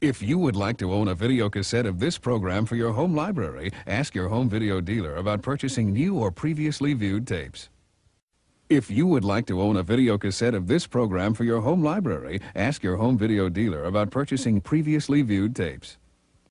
If you would like to own a video cassette of this program for your home library, ask your home video dealer about purchasing new or previously viewed tapes. If you would like to own a video cassette of this program for your home library, ask your home video dealer about purchasing previously viewed tapes.